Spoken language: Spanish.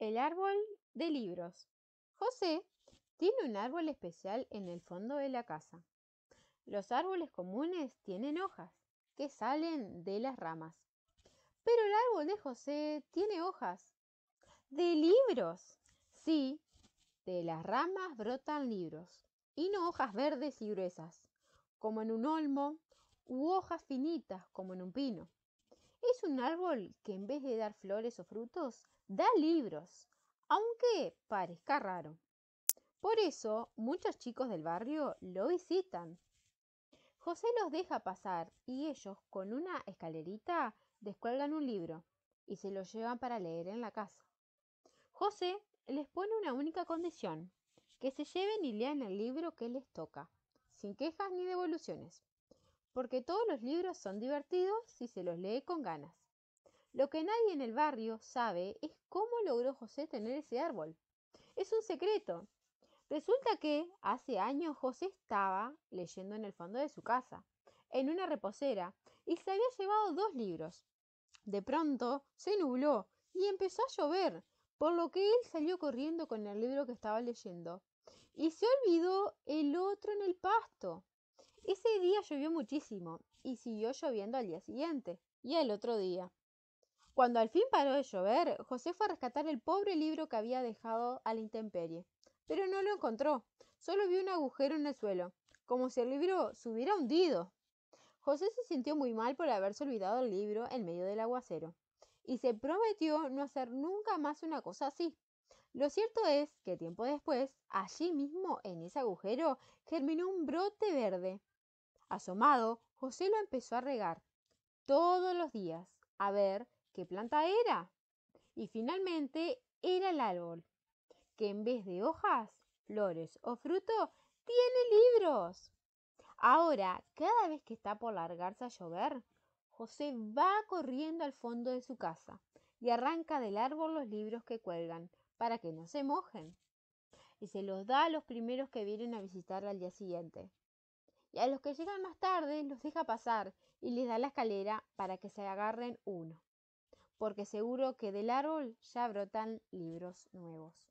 El árbol de libros. José tiene un árbol especial en el fondo de la casa. Los árboles comunes tienen hojas que salen de las ramas. Pero el árbol de José tiene hojas de libros. Sí, de las ramas brotan libros y no hojas verdes y gruesas, como en un olmo, u hojas finitas, como en un pino. Es un árbol que en vez de dar flores o frutos, da libros, aunque parezca raro. Por eso muchos chicos del barrio lo visitan. José los deja pasar y ellos con una escalerita descuelgan un libro y se lo llevan para leer en la casa. José les pone una única condición, que se lleven y lean el libro que les toca, sin quejas ni devoluciones porque todos los libros son divertidos si se los lee con ganas. Lo que nadie en el barrio sabe es cómo logró José tener ese árbol. Es un secreto. Resulta que hace años José estaba leyendo en el fondo de su casa, en una reposera, y se había llevado dos libros. De pronto se nubló y empezó a llover, por lo que él salió corriendo con el libro que estaba leyendo, y se olvidó el otro en el pasto. Ese día llovió muchísimo y siguió lloviendo al día siguiente y al otro día. Cuando al fin paró de llover, José fue a rescatar el pobre libro que había dejado a la intemperie, pero no lo encontró, solo vio un agujero en el suelo, como si el libro se hubiera hundido. José se sintió muy mal por haberse olvidado el libro en medio del aguacero, y se prometió no hacer nunca más una cosa así. Lo cierto es que tiempo después, allí mismo, en ese agujero, germinó un brote verde, Asomado, José lo empezó a regar todos los días a ver qué planta era. Y finalmente era el árbol, que en vez de hojas, flores o fruto, tiene libros. Ahora, cada vez que está por largarse a llover, José va corriendo al fondo de su casa y arranca del árbol los libros que cuelgan para que no se mojen. Y se los da a los primeros que vienen a visitarla al día siguiente y a los que llegan más tarde los deja pasar y les da la escalera para que se agarren uno, porque seguro que del árbol ya brotan libros nuevos.